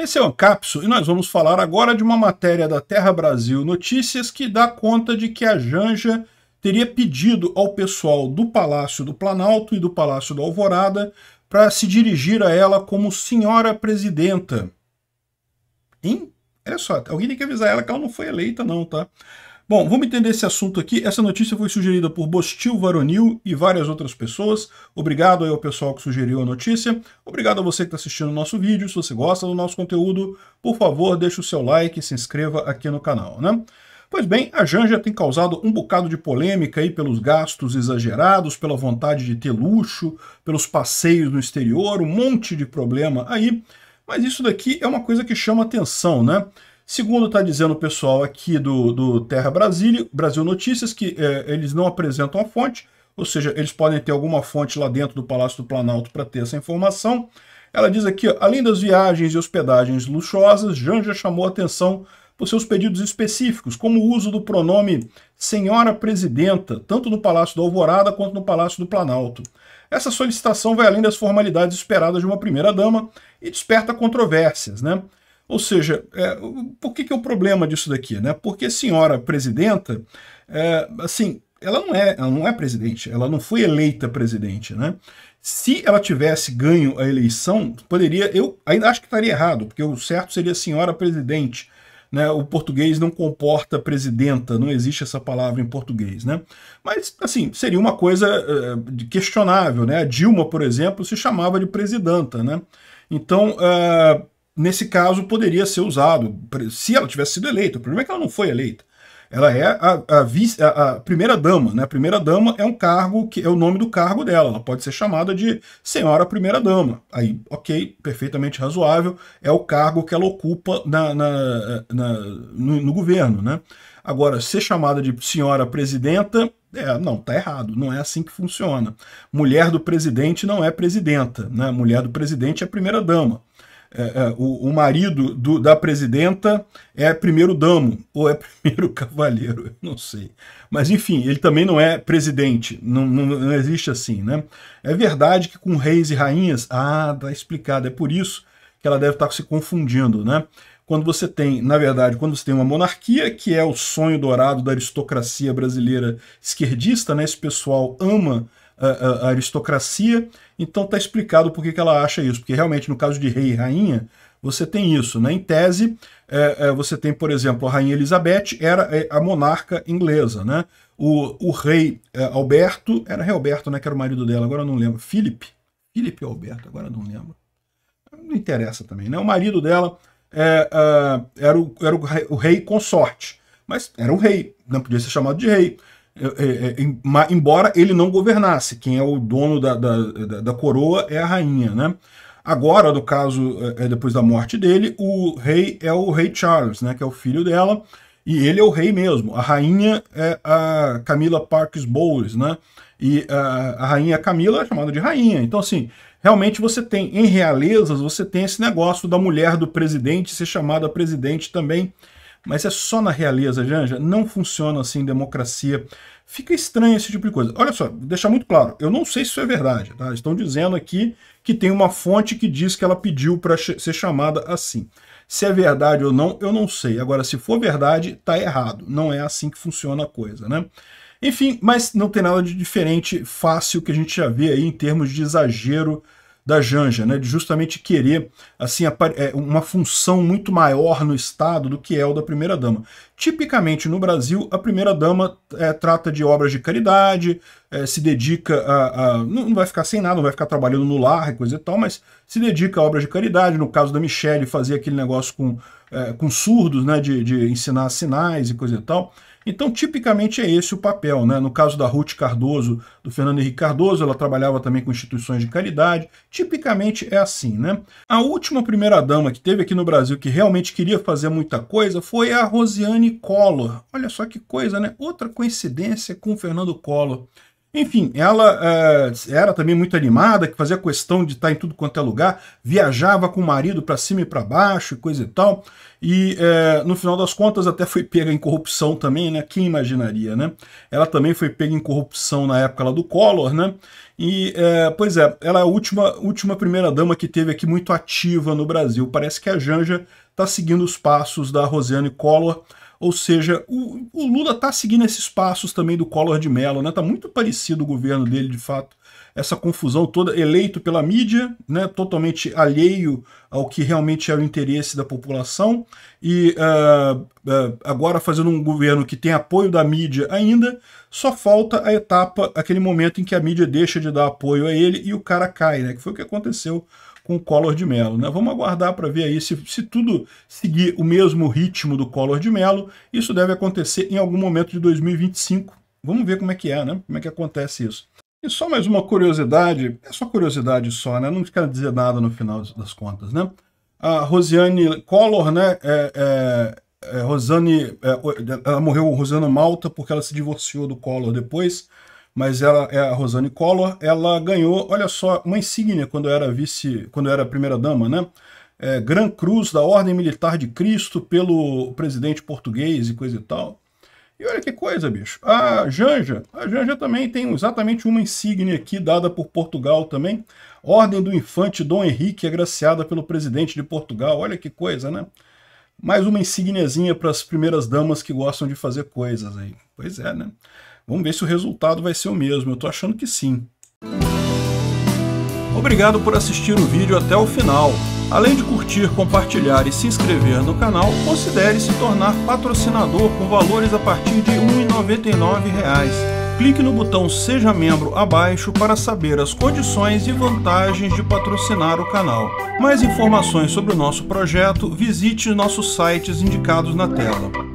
Esse é o Capso e nós vamos falar agora de uma matéria da Terra Brasil Notícias que dá conta de que a Janja teria pedido ao pessoal do Palácio do Planalto e do Palácio da Alvorada para se dirigir a ela como senhora presidenta. Hein? Olha só, alguém tem que avisar ela que ela não foi eleita não, tá? Bom, vamos entender esse assunto aqui. Essa notícia foi sugerida por Bostil Varonil e várias outras pessoas. Obrigado aí ao pessoal que sugeriu a notícia. Obrigado a você que está assistindo o nosso vídeo. Se você gosta do nosso conteúdo, por favor, deixe o seu like e se inscreva aqui no canal, né? Pois bem, a Janja tem causado um bocado de polêmica aí pelos gastos exagerados, pela vontade de ter luxo, pelos passeios no exterior, um monte de problema aí. Mas isso daqui é uma coisa que chama atenção, né? Segundo, está dizendo o pessoal aqui do, do Terra Brasil Brasil Notícias, que é, eles não apresentam a fonte, ou seja, eles podem ter alguma fonte lá dentro do Palácio do Planalto para ter essa informação. Ela diz aqui, ó, além das viagens e hospedagens luxuosas, Janja chamou atenção por seus pedidos específicos, como o uso do pronome Senhora Presidenta, tanto no Palácio da Alvorada quanto no Palácio do Planalto. Essa solicitação vai além das formalidades esperadas de uma primeira-dama e desperta controvérsias, né? Ou seja, é, por que, que é o problema disso daqui? Né? Porque a senhora presidenta, é, assim, ela não, é, ela não é presidente, ela não foi eleita presidente. Né? Se ela tivesse ganho a eleição, poderia. Eu ainda acho que estaria errado, porque o certo seria senhora presidente. Né, o português não comporta presidenta, não existe essa palavra em português, né? Mas, assim, seria uma coisa uh, questionável, né? A Dilma, por exemplo, se chamava de presidenta, né? Então, uh, nesse caso, poderia ser usado se ela tivesse sido eleita. O problema é que ela não foi eleita. Ela é a, a, vice, a, a primeira dama, né? A primeira dama é um cargo que é o nome do cargo dela. Ela pode ser chamada de senhora primeira dama. Aí, ok, perfeitamente razoável. É o cargo que ela ocupa na, na, na no, no, governo, né? Agora, ser chamada de senhora presidenta, é, não, tá errado. Não é assim que funciona. Mulher do presidente não é presidenta, né? Mulher do presidente é primeira dama. É, é, o, o, marido do, da presidenta é primeiro damo ou é primeiro cavalheiro, eu não sei. Mas enfim, ele também não é presidente, não, não, não existe assim, né? É verdade que com reis e rainhas, ah, tá explicado, é por isso que ela deve estar se confundindo, né? Quando você tem, na verdade, quando você tem uma monarquia, que é o sonho dourado da aristocracia brasileira esquerdista, né? Esse pessoal ama a, a aristocracia. Então está explicado por que, que ela acha isso, porque realmente no caso de rei e rainha, você tem isso. Né? Em tese, é, é, você tem, por exemplo, a rainha Elizabeth era é, a monarca inglesa. Né? O, o rei é, Alberto, era rei Alberto, né, que era o marido dela, agora eu não lembro. Felipe? Felipe Alberto, agora eu não lembro. Não interessa também. Né? O marido dela é, é, era, era o rei, o rei consorte, mas era o rei, não podia ser chamado de rei. É, é, embora ele não governasse, quem é o dono da, da, da coroa é a rainha, né? Agora, no caso, é, depois da morte dele, o rei é o rei Charles, né, que é o filho dela, e ele é o rei mesmo. A rainha é a Camila Parks Bowles, né? E a, a rainha Camila é chamada de rainha. Então, assim, realmente você tem, em realezas, você tem esse negócio da mulher do presidente ser chamada presidente também, mas é só na realeza, Janja, não funciona assim democracia. Fica estranho esse tipo de coisa. Olha só, deixar muito claro, eu não sei se isso é verdade, tá? Estão dizendo aqui que tem uma fonte que diz que ela pediu para ser chamada assim. Se é verdade ou não, eu não sei. Agora, se for verdade, está errado. Não é assim que funciona a coisa, né? Enfim, mas não tem nada de diferente, fácil, que a gente já vê aí em termos de exagero da Janja, né, de justamente querer assim é, uma função muito maior no Estado do que é o da primeira-dama. Tipicamente no Brasil, a primeira-dama é, trata de obras de caridade, é, se dedica a, a, Não vai ficar sem nada, não vai ficar trabalhando no lar e coisa e tal, mas se dedica a obras de caridade. No caso da Michelle, fazia aquele negócio com, é, com surdos, né, de, de ensinar sinais e coisa e tal. Então, tipicamente é esse o papel. Né? No caso da Ruth Cardoso, do Fernando Henrique Cardoso, ela trabalhava também com instituições de caridade. Tipicamente é assim. Né? A última primeira-dama que teve aqui no Brasil que realmente queria fazer muita coisa foi a Rosiane Aline Collor. Olha só que coisa, né? Outra coincidência com Fernando Collor. Enfim, ela eh, era também muito animada, que fazia questão de estar em tudo quanto é lugar, viajava com o marido para cima e para baixo e coisa e tal. E eh, no final das contas até foi pega em corrupção também, né? Quem imaginaria, né? Ela também foi pega em corrupção na época lá do Collor, né? E, eh, pois é, ela é a última, última primeira-dama que teve aqui muito ativa no Brasil. Parece que a Janja está seguindo os passos da Rosiane Collor, ou seja, o, o Lula está seguindo esses passos também do Collor de Mello, né? está muito parecido o governo dele, de fato. Essa confusão toda, eleito pela mídia, né? totalmente alheio ao que realmente era o interesse da população, e uh, uh, agora fazendo um governo que tem apoio da mídia ainda, só falta a etapa, aquele momento em que a mídia deixa de dar apoio a ele e o cara cai, né? Que foi o que aconteceu com o Collor de Mello. Né? Vamos aguardar para ver aí se, se tudo seguir o mesmo ritmo do Collor de Mello. Isso deve acontecer em algum momento de 2025. Vamos ver como é que é, né? Como é que acontece isso. E só mais uma curiosidade, é só curiosidade só, né? Não quero dizer nada no final das contas, né? A Rosiane Collor, né? É, é... É, Rosane, é, ela morreu Rosana Malta porque ela se divorciou do Collor depois mas ela é a Rosane Collor, ela ganhou, olha só, uma insígnia quando era vice, quando era primeira-dama, né? É, Gran Cruz da Ordem Militar de Cristo pelo presidente português e coisa e tal. E olha que coisa, bicho. A Janja, a Janja também tem exatamente uma insígnia aqui dada por Portugal também. Ordem do Infante Dom Henrique agraciada pelo presidente de Portugal. Olha que coisa, né? Mais uma insigniazinha para as primeiras damas que gostam de fazer coisas aí. Pois é, né? Vamos ver se o resultado vai ser o mesmo, eu estou achando que sim. Obrigado por assistir o vídeo até o final. Além de curtir, compartilhar e se inscrever no canal, considere se tornar patrocinador com valores a partir de R$ 1,99 clique no botão Seja Membro abaixo para saber as condições e vantagens de patrocinar o canal. Mais informações sobre o nosso projeto, visite nossos sites indicados na tela.